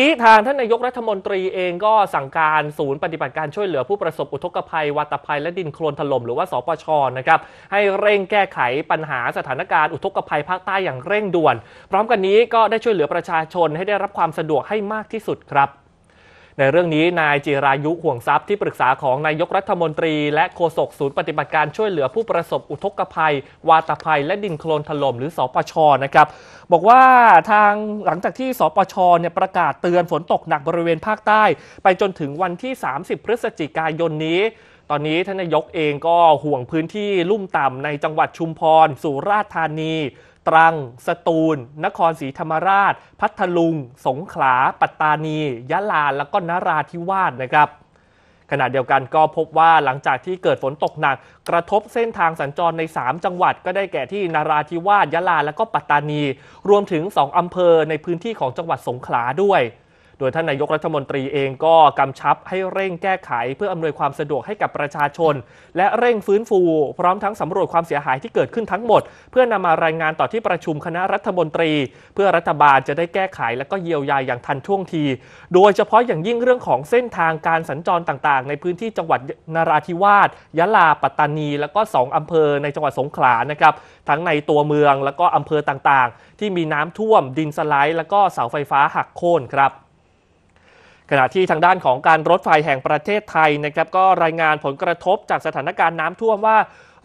นี้ทางท่านนายกรัฐมนตรีเองก็สั่งการศูนย์ปฏิบัติการช่วยเหลือผู้ประสบอุทกภัย วัตภัยและดินโคลนถล่มหรือว่าสปชนะครับ ให้เร่งแก้ไขปัญหาสถานการณ์อุทกภัยภาคใต้อย่างเร่งด่วน พร้อมกันนี้ก็ได้ช่วยเหลือประชาชนให้ได้รับความสะดวกให้มากที่สุดครับในเรื่องนี้นายจิรายุห่วงทรัพย์ที่ปรึกษาของนายกรัฐมนตรีและโฆษกศูนย์ปฏิบัติการช่วยเหลือผู้ประสบอุทกภัย วาตภัย และดินโคลนถล่มหรือสอปชนะครับบอกว่าทางหลังจากที่สปชเนี่ยประกาศเตือนฝนตกหนักบริเวณภาคใต้ ไปจนถึงวันที่ 30 พฤศจิกายนนี้ ตอนนี้ท่านนายกเองก็ห่วงพื้นที่ลุ่มต่ำในจังหวัดชุมพรสุราษฎร์ธานีตรัง สตูล นครศรีธรรมราช พัทลุง สงขลา ปัตตานี ยะลา และก็นราธิวาสนะครับ ขณะเดียวกันก็พบว่าหลังจากที่เกิดฝนตกหนักกระทบเส้นทางสัญจรใน 3 จังหวัด ก็ได้แก่ที่นาราธิวาสยะลาและก็ปัตตานี รวมถึง 2 อำเภอในพื้นที่ของจังหวัดสงขลาด้วยโดยท่านนายกรัฐมนตรีเองก็กำชับให้เร่งแก้ไข เพื่ออำนวยความสะดวกให้กับประชาชน และเร่งฟื้นฟูพร้อมทั้งสำรวจความเสียหายที่เกิดขึ้นทั้งหมด เพื่อนำมารายงานต่อที่ประชุมคณะรัฐมนตรี เพื่อรัฐบาลจะได้แก้ไขและก็เยียวยาอย่างทันท่วงที โดยเฉพาะอย่างยิ่งเรื่องของเส้นทางการสัญจรต่างๆ ในพื้นที่จังหวัดนราธิวาสยะลาปัตตานี และก็ 2อำเภอในจังหวัดสงขลานะครับทั้งในตัวเมืองและก็อำเภอต่างๆ ที่มีน้ำท่วม ดินสไลด์และก็เสาไฟฟ้าหักโค่นครับขณะที่ทางด้านของการรถไฟแห่งประเทศไทยนะครับก็รายงานผลกระทบจากสถานการณ์น้ำท่วมว่า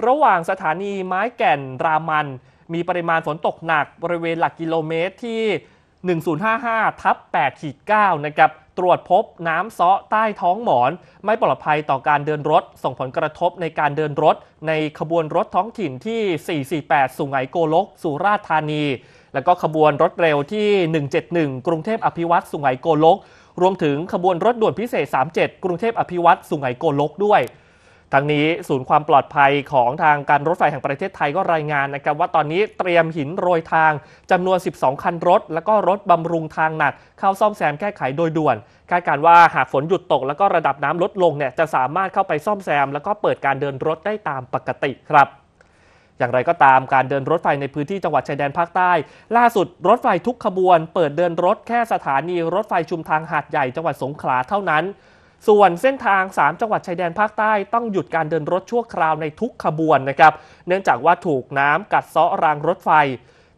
ระหว่างสถานีไม้แก่นรามัน มีปริมาณฝนตกหนักบริเวณหลักกิโลเมตรที่ 1055 ทับ8ขีด9นะครับตรวจพบน้ำซ้อใต้ท้องหมอน ไม่ปลอดภัยต่อการเดินรถ ส่งผลกระทบในการเดินรถ ในขบวนรถท้องถิ่นที่ 448 สุไหงโกลกสุราษฎร์ธานี และก็ขบวนรถเร็วที่ 171 กรุงเทพอภิวัตสุไหงโกลกรวมถึงขบวนรถด่วนพิเศษ 37 กรุงเทพอภิวัตรสุไหงโกลกด้วย ทางนี้ศูนย์ความปลอดภัยของทางการรถไฟแห่งประเทศไทยก็รายงานนะครับว่าตอนนี้เตรียมหินโรยทางจำนวน 12 คันรถแล้วก็รถบำรุงทางหนักเข้าซ่อมแซมแก้ไขโดยด่วนคาดการว่าหากฝนหยุดตกแล้วก็ระดับน้ำลดลงเนี่ยจะสามารถเข้าไปซ่อมแซม แล้วก็เปิดการเดินรถได้ตามปกติครับอย่างไรก็ตามการเดินรถไฟในพื้นที่จังหวัดชายแดนภาคใต้ ล่าสุดรถไฟทุกขบวน เปิดเดินรถแค่สถานีรถไฟชุมทางหาดใหญ่จังหวัดสงขลาเท่านั้น ส่วนเส้นทาง 3 จังหวัดชายแดนภาคใต้ต้องหยุดการเดินรถชั่วคราวในทุกขบวนนะครับเนื่องจากว่าถูกน้ำกัดเซาะรางรถไฟ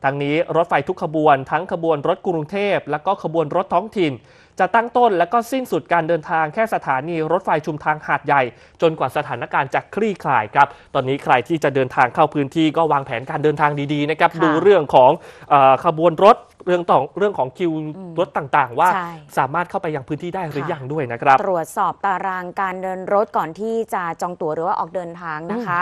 ทั้งนี้รถไฟทุกขบวนทั้งขบวนรถกรุงเทพและก็ขบวนรถท้องถิ่น จะตั้งต้นและก็สิ้นสุดการเดินทางแค่สถานี รถไฟชุมทางหาดใหญ่ จนกว่าสถานการณ์จะคลี่คลายครับ ตอนนี้ใครที่จะเดินทางเข้าพื้นที่ ก็วางแผนการเดินทางดีๆนะครับ ดูเรื่องของอขบวนรถเรื่องต่อเรื่องของคิวรถต่างๆ ว่าสามารถเข้าไปยังพื้นที่ได้หรือยังด้วยนะครับตรวจสอบตารางการเดินรถก่อนที่จะจองตั๋วหรือว่าออกเดินทางนะคะ